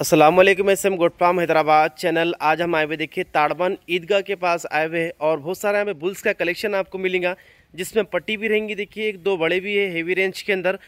असलम एसम गुड गोटफाम हैदराबाद चैनल आज हम आए हुए देखिए ताड़बन ईदगाह के पास आए हुए हैं और बहुत सारे हमें बुल्स का कलेक्शन आपको मिलेगा जिसमें पट्टी भी रहेंगी देखिए एक दो बड़े भी है हेवी रेंज के अंदर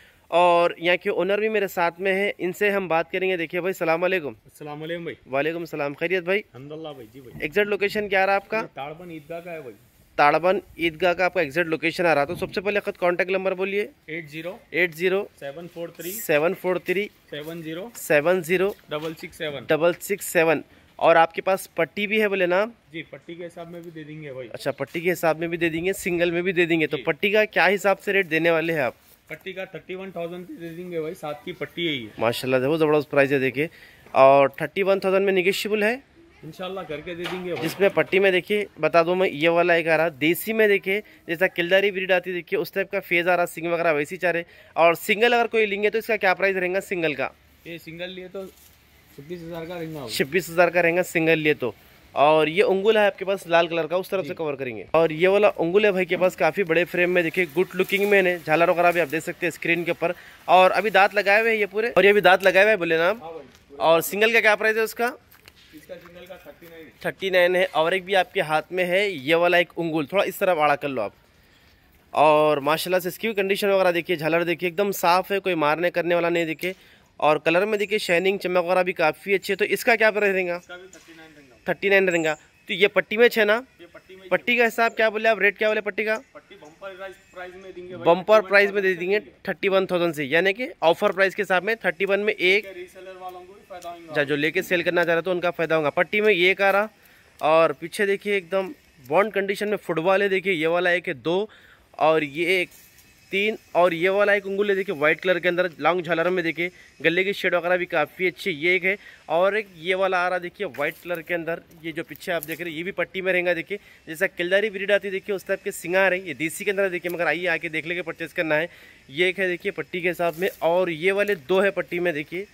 और यहाँ के ओनर भी मेरे साथ में है इनसे हम बात करेंगे देखिए भाई सलाम वालेकुम सलाम भाई वालेकुम सलाम खैरियत भाई अहमदल्ला भाई जी भाई एग्जैक्ट लोकेशन क्या रहा आपका ताड़बन ईदगाह का है भाई ताड़बन ईदगाह का आपका एग्जैक्ट लोकेशन आ रहा तो सबसे पहले खत कॉन्टैक्ट नंबर बोलिए eight zero eight zero seven four three seven four three seven zero seven zero double six seven double six seven और आपके पास पट्टी भी है बोले ना जी पट्टी के हिसाब में भी दे देंगे भाई अच्छा पट्टी के हिसाब में भी दे देंगे सिंगल में भी दे देंगे तो पट्टी का क्या हिसाब से रेट देने वाले हैं आप पट्टी का थर्टी वन थाउजेंड दे देंगे भाई सात की पट्टी है माशाला जबरदस्त प्राइस है देखिए और थर्टी वन थाउजेंड में निगेशियबल है इनशाला करके दे देंगे जिसमें पट्टी में देखिए बता दो मैं ये वाला एक आ रहा देसी में देखिए जैसा किलदारी ब्रीड आती है देखिए उस टाइप का फेज आ रहा सिंग वगैरह वैसी रहे और सिंगल अगर कोई लेंगे तो इसका क्या प्राइस रहेगा सिंगल का ये सिंगल लिए तो छब्बीस हज़ार का रहेंगे छब्बीस हज़ार का रहेगा सिंगल लिए तो और ये उंगुल है आपके पास लाल कलर का उस तरफ से कवर करेंगे और ये वाला उंगुल है भाई के पास काफ़ी बड़े फ्रेम में देखिए गुड लुकिंग में है झालर वगैरह भी आप देख सकते हैं स्क्रीन के ऊपर और अभी दांत लगाए हुए हैं ये पूरे और ये अभी दांत लगाए हुए हैं बोले नाम हाँ और सिंगल का क्या प्राइस है उसका थर्टी नाइन है और एक भी आपके हाथ में है ये वाला एक उंगुल थोड़ा इस तरह आड़ा कर लो आप और माशाल्लाह से इसकी भी कंडीशन वगैरह देखिए झलर देखिए एकदम साफ़ है कोई मारने करने वाला नहीं देखे और कलर में देखिए शाइनिंग चमक वगैरह भी काफ़ी अच्छी है तो इसका क्या प्राइस रहेगा थर्टी नाइन रहेगा तो ये पट्टी में छे ना पट्टी का हिसाब क्या बोले आप रेट क्या बोले पट्टी का बम्पर प्राइस में दे देंगे थर्टी वन थाउजेंड से यानी कि ऑफर प्राइस के हिसाब में थर्टी वन में एक अच्छा जो लेके सेल करना चाह रहे तो उनका फ़ायदा होगा पट्टी में ये एक आ रहा और पीछे देखिए एकदम बॉन्ड कंडीशन में फुटबॉल है देखिए ये वाला एक है दो और ये एक तीन और ये वाला एक अंगुल है देखिए व्हाइट कलर के अंदर लॉन्ग झालर में देखिए गले की शेड वगैरह भी काफ़ी अच्छी ये एक है और एक ये वाला आ रहा देखिए व्हाइट कलर के अंदर ये जो पीछे आप देख रहे हैं ये भी पट्टी में रहेगा देखिए जैसा किलदारी ब्रीड आती है देखिए उस टाइप के सिंगार है ये देसी के अंदर देखिए मगर आइए आके देख लेके परचेज़ करना है ये एक है देखिए पट्टी के हिसाब में और ये वाले दो है पट्टी में देखिए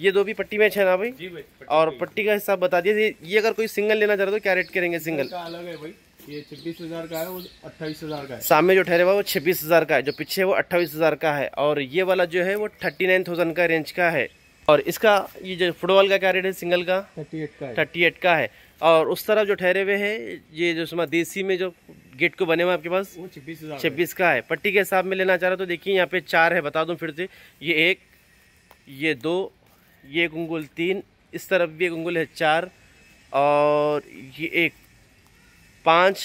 ये दो भी पट्टी में है ना भाई जी भाई और पट्टी का हिसाब बता दिए ये अगर कोई सिंगल लेना चाह तो क्या रेट करेंगे सिंगल अलग है भाई ये छब्बीस हजार का है वो अट्ठाईस हजार का है सामने जो ठहरे हुआ वो छब्बीस हजार का है जो पीछे वो अट्ठाईस हजार का है और ये वाला जो है वो थर्टी नाइन थाउजेंड का रेंज का है और इसका ये जो फुटबॉल का क्या रेट है सिंगल का थर्टी एट का थर्टी एट का है और उस तरफ जो ठहरे हुए है ये जो देसी में जो गेट को बने हुए आपके पास छब्बीस छब्बीस का है पट्टी के हिसाब में लेना चाह रहा तो देखिए यहाँ पे चार है बता दूँ फिर से ये एक ये दो ये गुंगुल तीन इस तरफ भी गुंगुल है चार और ये एक पाँच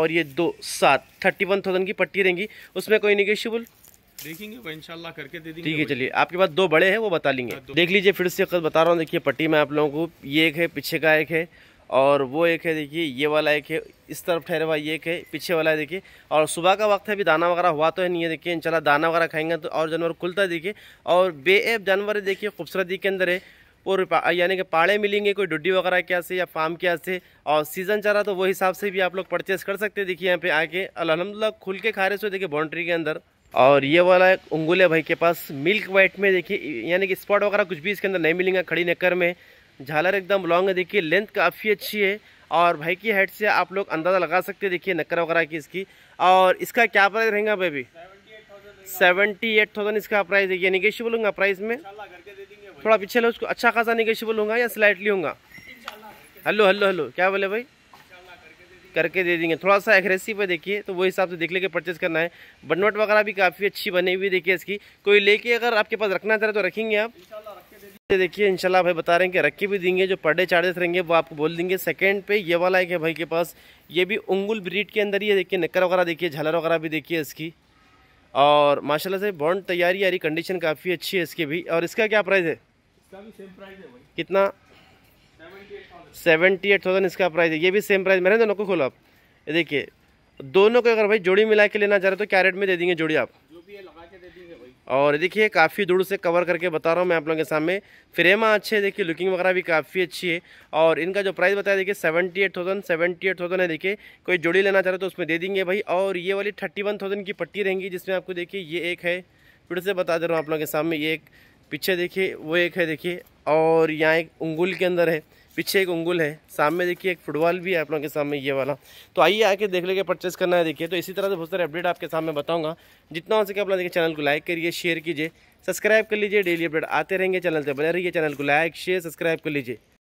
और ये दो सात थर्टी वन थाउजेंड की पट्टी रहेंगी उसमें कोई निगेशियबल देखेंगे वो इंशाल्लाह करके दे देंगे ठीक है चलिए आपके पास दो बड़े हैं वो बता लेंगे हाँ, देख लीजिए फिर से बता रहा हूँ देखिए पट्टी में आप लोगों को ये एक है पीछे का एक है और वो एक है देखिए ये वाला एक है इस तरफ ठहरे हुआ ये एक है पीछे वाला है देखिए और सुबह का वक्त है अभी दाना वगैरह हुआ तो है नहीं है देखिए इंशाल्लाह दाना वगैरह खाएंगे तो और जानवर खुलता है देखिए और बेऐब जानवर देखिए खूबसूरती के अंदर है और यानी कि पाड़े मिलेंगे कोई डुड्डी वगैरह क्या से या फार्म क्या से और सीज़न चल रहा तो वो हिसाब से भी आप लोग परचेस कर सकते देखिए यहाँ पे आके अलहमदिल्ला खुल के खा रहे सो देखिए बाउंड्री के अंदर और ये वाला है उंगुल भाई के पास मिल्क वाइट में देखिए यानी कि स्पॉट वगैरह कुछ भी इसके अंदर नहीं मिलेंगे खड़ी नक्कर में झालर एकदम लॉन्ग है देखिए लेंथ काफ़ी अच्छी है और भाई की हाइट से आप लोग अंदाज़ा लगा सकते हैं देखिए नक्कर वगैरह की इसकी और इसका क्या प्राइस रहेगा बेबी सेवेंटी एट थाउजेंड इसका प्राइस है ये होंगे होगा प्राइस में थोड़ा पीछे लो उसको अच्छा खासा निगेशियबल होगा या स्लाइटली होगा हेलो हेलो हेलो क्या बोले भाई करके दे देंगे थोड़ा सा एग्रेसिव है देखिए तो वो हिसाब से देख लेके परचेज करना है बनवट वगैरह भी काफ़ी अच्छी बनी हुई देखिए इसकी कोई लेके अगर आपके पास रखना चाह तो रखेंगे आप ये देखिए इंशाल्लाह भाई बता रहे हैं कि रखी भी देंगे जो पर डे चार्जेस रहेंगे वो आपको बोल देंगे सेकंड पे ये वाला एक है भाई के पास ये भी उंगुल ब्रीड के अंदर ही है देखिए नक्कर वगैरह देखिए झलर वगैरह भी देखिए इसकी और माशाल्लाह से बॉन्ड तैयारी यारी कंडीशन काफ़ी अच्छी है इसकी भी और इसका क्या प्राइस है कितना सेवेंटी एट थाउजेंड इसका प्राइस है ये भी सेम प्राइस मेरे दोनों को खोलो आप देखिए दोनों को अगर भाई जोड़ी मिला के लेना चाह रहे हो तो क्या रेट में दे देंगे जोड़ी आप जो भी और देखिए काफ़ी दूर से कवर करके बता रहा हूँ मैं आप लोगों के सामने फ्रेमा अच्छे है देखिए लुकिंग वगैरह भी काफ़ी अच्छी है और इनका जो प्राइस बताया देखिए seventy eight thousand seventy eight thousand है देखिए कोई जोड़ी लेना चाह रहे तो उसमें दे देंगे भाई और ये वाली थर्टी वन थाउजेंड की पट्टी रहेंगी जिसमें आपको देखिए ये एक है फिर से बता दे रहा हूँ आप लोगों के सामने ये एक पीछे देखिए वो एक है देखिए और यहाँ एक उंगुल के अंदर है पीछे एक उंगुल है सामने देखिए एक फुटबॉल भी है आप लोगों के सामने ये वाला तो आइए आके देख लेके परचेस करना है देखिए तो इसी तरह से बहुत सारे अपडेट आपके सामने बताऊंगा जितना हो सके आप लोग देखिए चैनल को लाइक करिए शेयर कीजिए सब्सक्राइब कर लीजिए डेली अपडेट आते रहेंगे चैनल से बने रहिए चैनल को लाइक शेयर सब्सक्राइब कर लीजिए